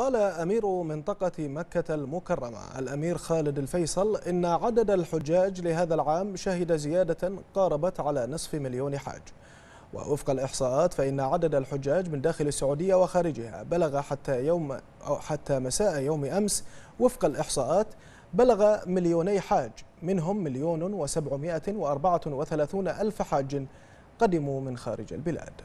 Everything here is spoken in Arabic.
قال أمير منطقة مكة المكرمة الأمير خالد الفيصل إن عدد الحجاج لهذا العام شهد زيادة قاربت على نصف مليون حاج ووفق الإحصاءات فإن عدد الحجاج من داخل السعودية وخارجها بلغ حتى يوم أو حتى مساء يوم أمس وفق الإحصاءات بلغ مليوني حاج منهم مليون وسبعمائة وأربعة وثلاثون ألف حاج قدموا من خارج البلاد